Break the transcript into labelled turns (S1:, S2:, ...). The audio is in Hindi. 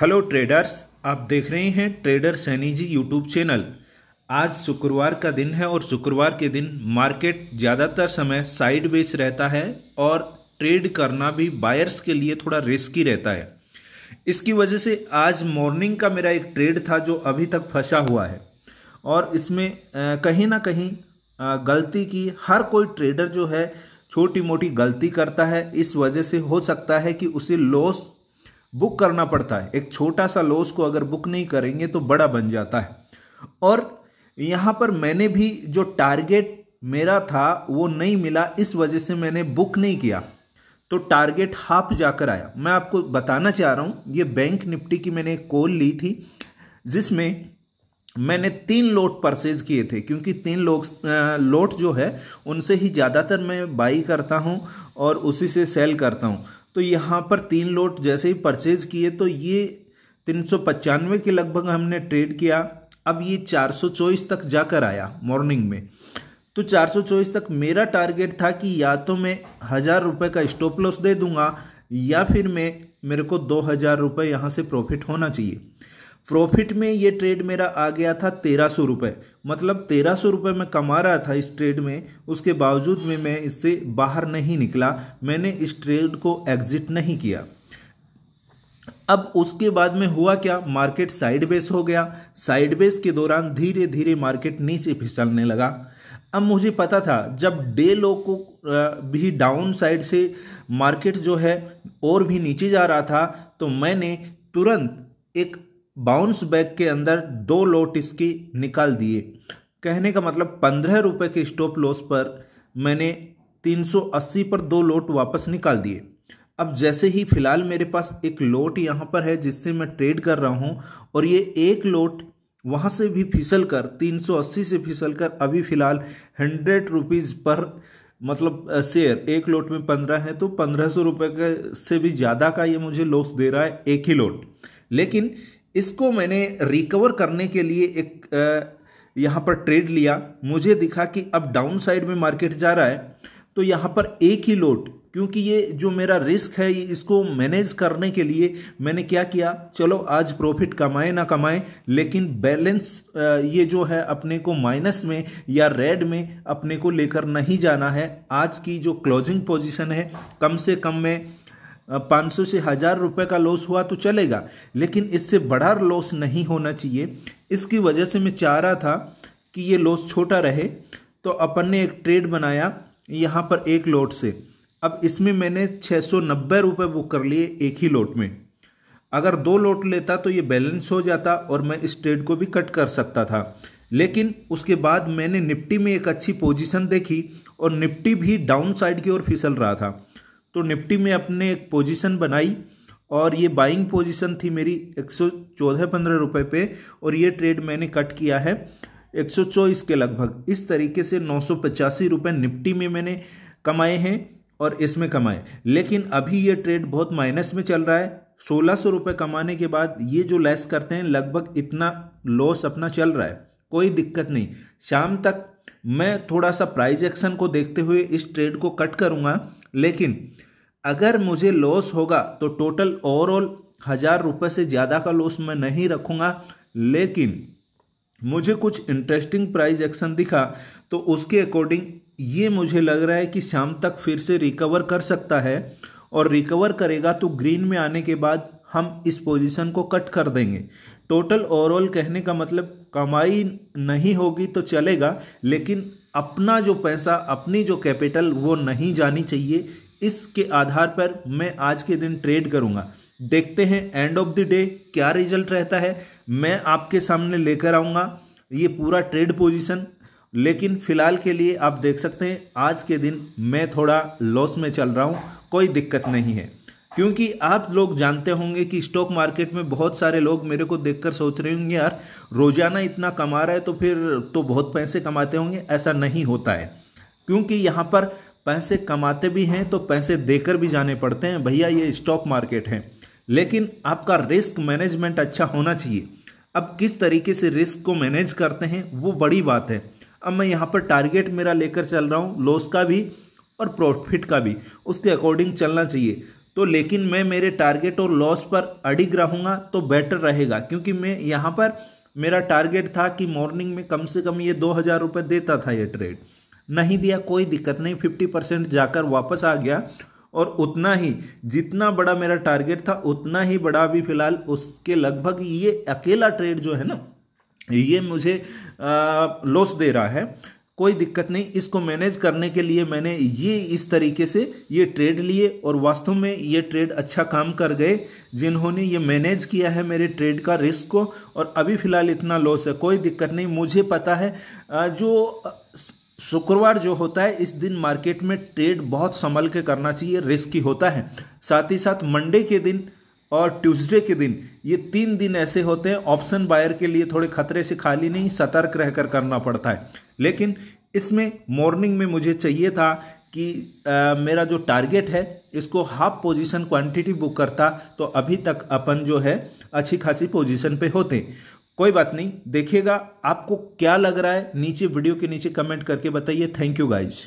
S1: हेलो ट्रेडर्स आप देख रहे हैं trader Saini ji YouTube channel आज शुक्रवार का दिन है और शुक्रवार के दिन मार्केट ज़्यादातर समय साइड बेस रहता है और ट्रेड करना भी बायर्स के लिए थोड़ा रिस्की रहता है इसकी वजह से आज मॉर्निंग का मेरा एक ट्रेड था जो अभी तक फंसा हुआ है और इसमें कहीं ना कहीं गलती की हर कोई ट्रेडर जो है छोटी मोटी गलती करता है इस वजह से हो सकता है कि उसे लॉस बुक करना पड़ता है एक छोटा सा लॉस को अगर बुक नहीं करेंगे तो बड़ा बन जाता है और यहाँ पर मैंने भी जो टारगेट मेरा था वो नहीं मिला इस वजह से मैंने बुक नहीं किया तो टारगेट हाफ जाकर आया मैं आपको बताना चाह रहा हूँ ये बैंक निफ्टी की मैंने एक कॉल ली थी जिसमें मैंने तीन लोट परचेज किए थे क्योंकि तीन लोग लोट जो है उनसे ही ज़्यादातर मैं बाई करता हूँ और उसी से सेल करता हूँ तो यहाँ पर तीन लोट जैसे ही परचेज किए तो ये तीन सौ पचानवे के लगभग हमने ट्रेड किया अब ये चार सौ चौबीस तक जाकर आया मॉर्निंग में तो चार सौ चौबीस तक मेरा टारगेट था कि या तो मैं हज़ार रुपये का स्टॉप लॉस दे दूंगा या फिर मैं मेरे को दो हज़ार रुपये यहाँ से प्रॉफिट होना चाहिए प्रॉफिट में ये ट्रेड मेरा आ गया था तेरह सौ रुपये मतलब तेरह सौ रुपये मैं कमा रहा था इस ट्रेड में उसके बावजूद में मैं इससे बाहर नहीं निकला मैंने इस ट्रेड को एग्जिट नहीं किया अब उसके बाद में हुआ क्या मार्केट साइड बेस हो गया साइड बेस के दौरान धीरे धीरे मार्केट नीचे फिसलने लगा अब मुझे पता था जब डे लो को भी डाउन साइड से मार्केट जो है और भी नीचे जा रहा था तो मैंने तुरंत एक बाउंस बैग के अंदर दो लोट इसकी निकाल दिए कहने का मतलब पंद्रह रुपये के स्टॉप लॉस पर मैंने 380 पर दो लोट वापस निकाल दिए अब जैसे ही फ़िलहाल मेरे पास एक लोट यहाँ पर है जिससे मैं ट्रेड कर रहा हूँ और ये एक लोट वहाँ से भी फिसल कर 380 से फिसल कर अभी फ़िलहाल हंड्रेड रुपीज़ पर मतलब शेयर एक लोट में पंद्रह है तो पंद्रह सौ रुपये से भी ज़्यादा का ये मुझे लॉस दे रहा है एक ही लोट लेकिन इसको मैंने रिकवर करने के लिए एक यहाँ पर ट्रेड लिया मुझे दिखा कि अब डाउन साइड में मार्केट जा रहा है तो यहाँ पर एक ही लोट क्योंकि ये जो मेरा रिस्क है इसको मैनेज करने के लिए मैंने क्या किया चलो आज प्रॉफिट कमाए ना कमाए लेकिन बैलेंस ये जो है अपने को माइनस में या रेड में अपने को लेकर नहीं जाना है आज की जो क्लोजिंग पोजीशन है कम से कम में 500 से हज़ार रुपये का लॉस हुआ तो चलेगा लेकिन इससे बड़ा लॉस नहीं होना चाहिए इसकी वजह से मैं चाह रहा था कि ये लॉस छोटा रहे तो अपन ने एक ट्रेड बनाया यहाँ पर एक लोट से अब इसमें मैंने छः सौ नब्बे रुपये बुक कर लिए एक ही लोट में अगर दो लोट लेता तो ये बैलेंस हो जाता और मैं इस ट्रेड को भी कट कर सकता था लेकिन उसके बाद मैंने निफ्टी में एक अच्छी पोजीशन देखी और निफ्टी भी डाउन साइड की ओर फिसल रहा था तो निफ्टी में अपने एक पोजीशन बनाई और ये बाइंग पोजीशन थी मेरी एक सौ चौदह पंद्रह रुपये पे और ये ट्रेड मैंने कट किया है एक सौ चौबीस के लगभग इस तरीके से नौ सौ पचासी रुपये निफ्टी में मैंने कमाए हैं और इसमें कमाए लेकिन अभी ये ट्रेड बहुत माइनस में चल रहा है सोलह सौ रुपये कमाने के बाद ये जो लेस करते हैं लगभग इतना लॉस अपना चल रहा है कोई दिक्कत नहीं शाम तक मैं थोड़ा सा प्राइज एक्शन को देखते हुए इस ट्रेड को कट करूँगा लेकिन अगर मुझे लॉस होगा तो टोटल ओवरऑल हज़ार रुपये से ज़्यादा का लॉस मैं नहीं रखूँगा लेकिन मुझे कुछ इंटरेस्टिंग प्राइज एक्शन दिखा तो उसके अकॉर्डिंग ये मुझे लग रहा है कि शाम तक फिर से रिकवर कर सकता है और रिकवर करेगा तो ग्रीन में आने के बाद हम इस पोजीशन को कट कर देंगे टोटल ओवरऑल कहने का मतलब कमाई नहीं होगी तो चलेगा लेकिन अपना जो पैसा अपनी जो कैपिटल वो नहीं जानी चाहिए इसके आधार पर मैं आज के दिन ट्रेड करूँगा देखते हैं एंड ऑफ द डे क्या रिजल्ट रहता है मैं आपके सामने लेकर आऊँगा ये पूरा ट्रेड पोजीशन लेकिन फ़िलहाल के लिए आप देख सकते हैं आज के दिन मैं थोड़ा लॉस में चल रहा हूँ कोई दिक्कत नहीं है क्योंकि आप लोग जानते होंगे कि स्टॉक मार्केट में बहुत सारे लोग मेरे को देखकर सोच रहे होंगे यार रोजाना इतना कमा रहा है तो फिर तो बहुत पैसे कमाते होंगे ऐसा नहीं होता है क्योंकि यहाँ पर पैसे कमाते भी हैं तो पैसे देकर भी जाने पड़ते हैं भैया ये स्टॉक मार्केट है लेकिन आपका रिस्क मैनेजमेंट अच्छा होना चाहिए अब किस तरीके से रिस्क को मैनेज करते हैं वो बड़ी बात है अब मैं यहाँ पर टारगेट मेरा लेकर चल रहा हूँ लॉस का भी और प्रॉफिट का भी उसके अकॉर्डिंग चलना चाहिए तो लेकिन मैं मेरे टारगेट और लॉस पर अडिग रहूँगा तो बेटर रहेगा क्योंकि मैं यहाँ पर मेरा टारगेट था कि मॉर्निंग में कम से कम ये दो हज़ार रुपये देता था ये ट्रेड नहीं दिया कोई दिक्कत नहीं फिफ्टी परसेंट जाकर वापस आ गया और उतना ही जितना बड़ा मेरा टारगेट था उतना ही बड़ा अभी फिलहाल उसके लगभग ये अकेला ट्रेड जो है ना ये मुझे लॉस दे रहा है कोई दिक्कत नहीं इसको मैनेज करने के लिए मैंने ये इस तरीके से ये ट्रेड लिए और वास्तव में ये ट्रेड अच्छा काम कर गए जिन्होंने ये मैनेज किया है मेरे ट्रेड का रिस्क को और अभी फ़िलहाल इतना लॉस है कोई दिक्कत नहीं मुझे पता है जो शुक्रवार जो होता है इस दिन मार्केट में ट्रेड बहुत संभल के करना चाहिए रिस्की होता है साथ ही साथ मंडे के दिन और ट्यूसडे के दिन ये तीन दिन ऐसे होते हैं ऑप्शन बायर के लिए थोड़े खतरे से खाली नहीं सतर्क रहकर करना पड़ता है लेकिन इसमें मॉर्निंग में मुझे चाहिए था कि आ, मेरा जो टारगेट है इसको हाफ पोजीशन क्वांटिटी बुक करता तो अभी तक अपन जो है अच्छी खासी पोजीशन पे होते कोई बात नहीं देखिएगा आपको क्या लग रहा है नीचे वीडियो के नीचे कमेंट करके बताइए थैंक यू गाइज